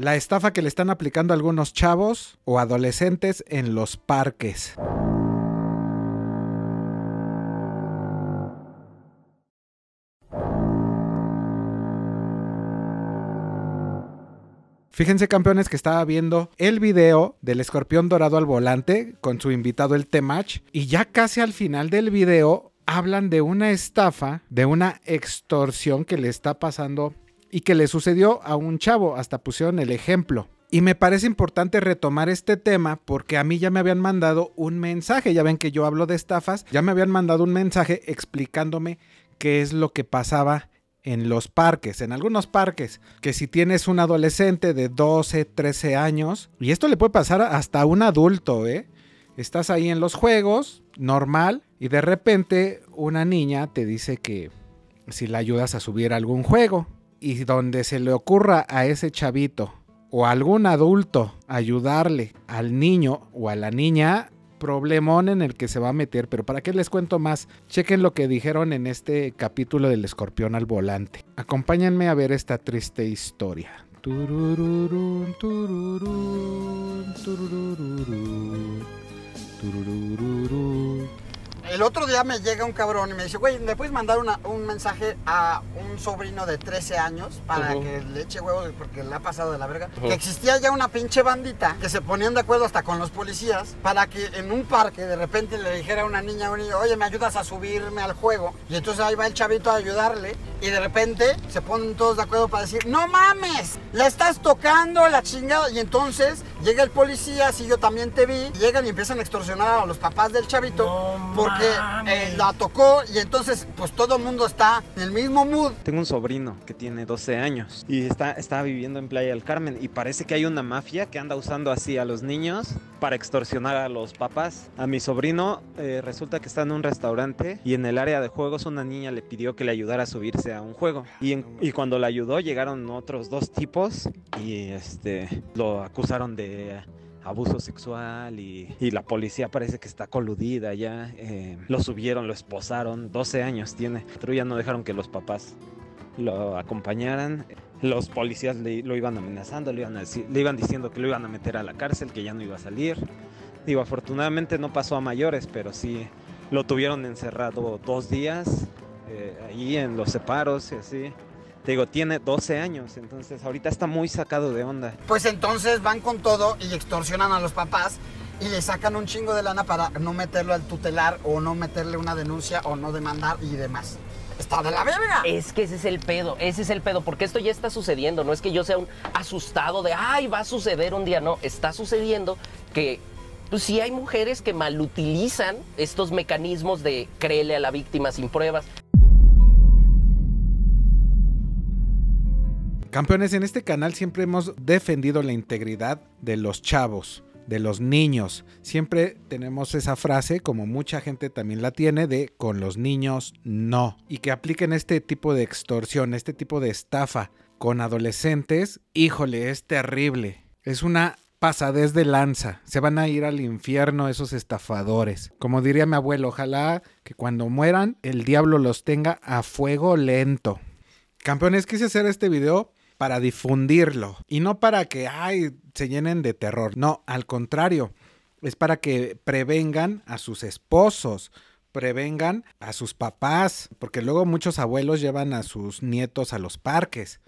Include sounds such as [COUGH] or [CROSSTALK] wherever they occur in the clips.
la estafa que le están aplicando algunos chavos o adolescentes en los parques. Fíjense campeones que estaba viendo el video del escorpión dorado al volante con su invitado el T-Match. y ya casi al final del video hablan de una estafa, de una extorsión que le está pasando y que le sucedió a un chavo, hasta pusieron el ejemplo. Y me parece importante retomar este tema porque a mí ya me habían mandado un mensaje, ya ven que yo hablo de estafas, ya me habían mandado un mensaje explicándome qué es lo que pasaba en los parques, en algunos parques, que si tienes un adolescente de 12, 13 años, y esto le puede pasar hasta a un adulto, ¿eh? Estás ahí en los juegos, normal, y de repente una niña te dice que si la ayudas a subir algún juego, y donde se le ocurra a ese chavito o algún adulto ayudarle al niño o a la niña, problemón en el que se va a meter. Pero para qué les cuento más, chequen lo que dijeron en este capítulo del escorpión al volante. Acompáñenme a ver esta triste historia el otro día me llega un cabrón y me dice, güey, ¿le puedes mandar un mensaje a un sobrino de 13 años para que le eche huevos porque le ha pasado de la verga? Que existía ya una pinche bandita que se ponían de acuerdo hasta con los policías para que en un parque de repente le dijera a una niña oye, ¿me ayudas a subirme al juego? Y entonces ahí va el chavito a ayudarle y de repente se ponen todos de acuerdo para decir, no mames, la estás tocando, la chingada. Y entonces Llega el policía, si yo también te vi, llegan y empiezan a extorsionar a los papás del chavito porque eh, la tocó y entonces pues todo el mundo está en el mismo mood. Tengo un sobrino que tiene 12 años y está, está viviendo en Playa del Carmen y parece que hay una mafia que anda usando así a los niños para extorsionar a los papás. A mi sobrino eh, resulta que está en un restaurante y en el área de juegos una niña le pidió que le ayudara a subirse a un juego. Y, y cuando la ayudó llegaron otros dos tipos y este, lo acusaron de abuso sexual y, la policía parece que está coludida ya. Eh, lo subieron, lo esposaron, 12 años tiene. Pero ya no dejaron que los papás lo acompañaran los policías le, lo iban amenazando, le iban, le iban diciendo que lo iban a meter a la cárcel, que ya no iba a salir. Digo, afortunadamente no pasó a mayores, pero sí lo tuvieron encerrado dos días eh, ahí en los separos y así. digo, tiene 12 años, entonces ahorita está muy sacado de onda. Pues entonces van con todo y extorsionan a los papás y le sacan un chingo de lana para no meterlo al tutelar o no meterle una denuncia o no demandar y demás está de la verga. Es que ese es el pedo, ese es el pedo, porque esto ya está sucediendo. No es que yo sea un asustado de, ay, va a suceder un día. No, está sucediendo que pues, sí hay mujeres que malutilizan estos mecanismos de créele a la víctima sin pruebas. Campeones, en este canal siempre hemos defendido la integridad de los chavos de los niños. Siempre tenemos esa frase, como mucha gente también la tiene, de con los niños no. Y que apliquen este tipo de extorsión, este tipo de estafa con adolescentes, híjole, es terrible. Es una pasadez de lanza. Se van a ir al infierno esos estafadores. Como diría mi abuelo, ojalá que cuando mueran el diablo los tenga a fuego lento. Campeones, quise hacer este video para difundirlo y no para que, ay, se llenen de terror. No, al contrario, es para que prevengan a sus esposos, prevengan a sus papás, porque luego muchos abuelos llevan a sus nietos a los parques.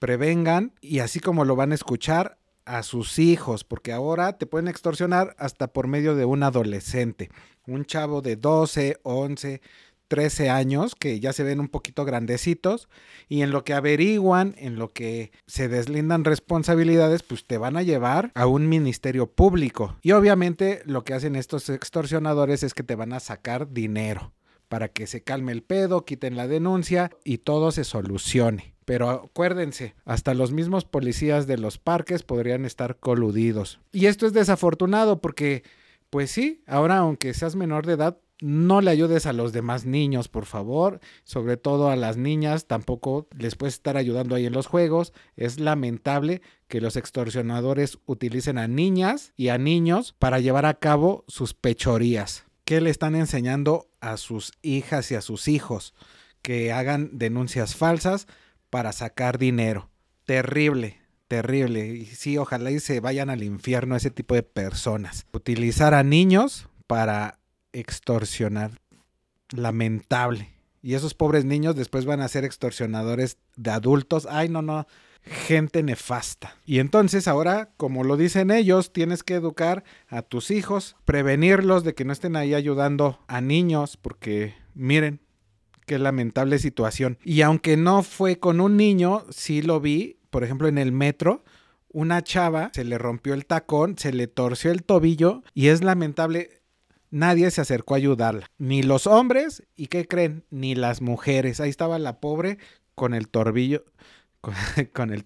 Prevengan y así como lo van a escuchar a sus hijos, porque ahora te pueden extorsionar hasta por medio de un adolescente, un chavo de 12, 11, 13 años, que ya se ven un poquito grandecitos, y en lo que averiguan, en lo que se deslindan responsabilidades, pues te van a llevar a un ministerio público. Y obviamente lo que hacen estos extorsionadores es que te van a sacar dinero para que se calme el pedo, quiten la denuncia y todo se solucione. Pero acuérdense, hasta los mismos policías de los parques podrían estar coludidos. Y esto es desafortunado porque, pues sí, ahora aunque seas menor de edad, no le ayudes a los demás niños, por favor. Sobre todo a las niñas, tampoco les puedes estar ayudando ahí en los juegos. Es lamentable que los extorsionadores utilicen a niñas y a niños para llevar a cabo sus pechorías. ¿Qué le están enseñando a sus hijas y a sus hijos? Que hagan denuncias falsas para sacar dinero. Terrible, terrible. Y sí, ojalá y se vayan al infierno ese tipo de personas. Utilizar a niños para extorsionar. Lamentable. Y esos pobres niños después van a ser extorsionadores de adultos. Ay, no, no. Gente nefasta. Y entonces ahora, como lo dicen ellos, tienes que educar a tus hijos, prevenirlos de que no estén ahí ayudando a niños, porque miren, qué lamentable situación. Y aunque no fue con un niño, sí lo vi, por ejemplo, en el metro, una chava se le rompió el tacón, se le torció el tobillo y es lamentable nadie se acercó a ayudarla. Ni los hombres, ¿y qué creen? Ni las mujeres. Ahí estaba la pobre con el torbillo, [LAUGHS] con, el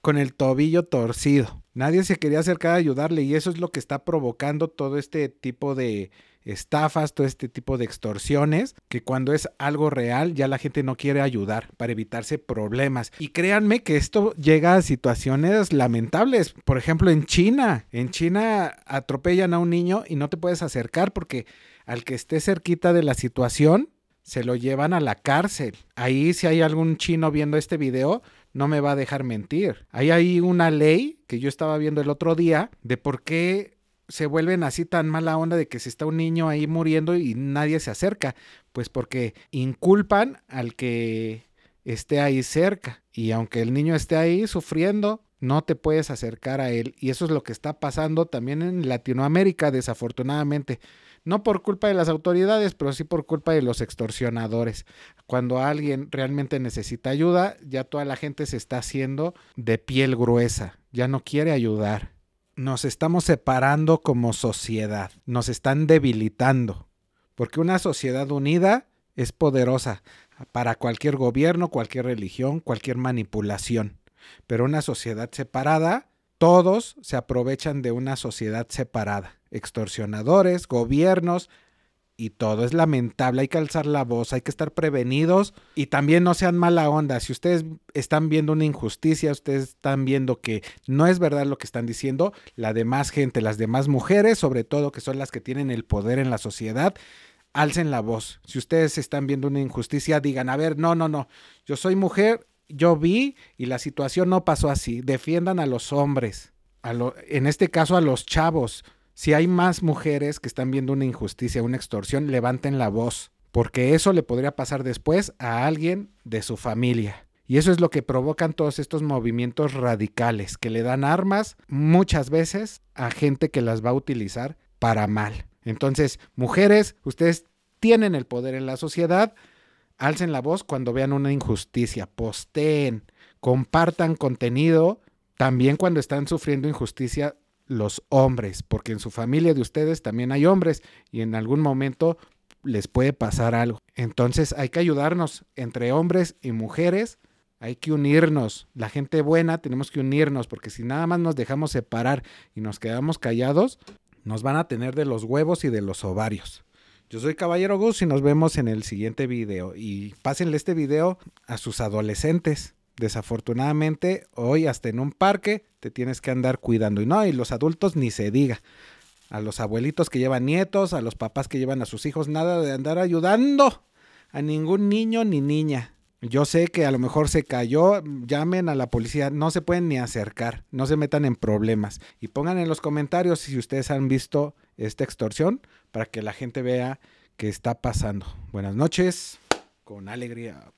con el tobillo torcido. Nadie se quería acercar a ayudarle y eso es lo que está provocando todo este tipo de estafas, todo este tipo de extorsiones, que cuando es algo real ya la gente no quiere ayudar para evitarse problemas. Y créanme que esto llega a situaciones lamentables. Por ejemplo, en China, en China atropellan a un niño y no te puedes acercar porque al que esté cerquita de la situación, se lo llevan a la cárcel. Ahí si hay algún chino viendo este video, no me va a dejar mentir. Hay ahí una ley que yo estaba viendo el otro día de por qué se vuelven así tan mala onda de que si está un niño ahí muriendo y nadie se acerca. Pues porque inculpan al que esté ahí cerca. Y aunque el niño esté ahí sufriendo, no te puedes acercar a él. Y eso es lo que está pasando también en Latinoamérica, desafortunadamente no por culpa de las autoridades, pero sí por culpa de los extorsionadores. Cuando alguien realmente necesita ayuda, ya toda la gente se está haciendo de piel gruesa, ya no quiere ayudar. Nos estamos separando como sociedad, nos están debilitando, porque una sociedad unida es poderosa para cualquier gobierno, cualquier religión, cualquier manipulación. Pero una sociedad separada, todos se aprovechan de una sociedad separada extorsionadores, gobiernos, y todo es lamentable, hay que alzar la voz, hay que estar prevenidos y también no sean mala onda. Si ustedes están viendo una injusticia, ustedes están viendo que no es verdad lo que están diciendo, la demás gente, las demás mujeres, sobre todo que son las que tienen el poder en la sociedad, alcen la voz. Si ustedes están viendo una injusticia, digan, a ver, no, no, no, yo soy mujer, yo vi y la situación no pasó así. Defiendan a los hombres, a lo, en este caso a los chavos si hay más mujeres que están viendo una injusticia, una extorsión, levanten la voz, porque eso le podría pasar después a alguien de su familia. Y eso es lo que provocan todos estos movimientos radicales, que le dan armas muchas veces a gente que las va a utilizar para mal. Entonces, mujeres, ustedes tienen el poder en la sociedad, alcen la voz cuando vean una injusticia, posteen, compartan contenido, también cuando están sufriendo injusticia los hombres, porque en su familia de ustedes también hay hombres y en algún momento les puede pasar algo. Entonces hay que ayudarnos entre hombres y mujeres, hay que unirnos. La gente buena tenemos que unirnos, porque si nada más nos dejamos separar y nos quedamos callados, nos van a tener de los huevos y de los ovarios. Yo soy Caballero Gus y nos vemos en el siguiente video. Y pásenle este video a sus adolescentes. Desafortunadamente, hoy hasta en un parque te tienes que andar cuidando. Y no, y los adultos ni se diga. A los abuelitos que llevan nietos, a los papás que llevan a sus hijos, nada de andar ayudando a ningún niño ni niña. Yo sé que a lo mejor se cayó, llamen a la policía, no se pueden ni acercar, no se metan en problemas. Y pongan en los comentarios si ustedes han visto esta extorsión para que la gente vea qué está pasando. Buenas noches, con alegría.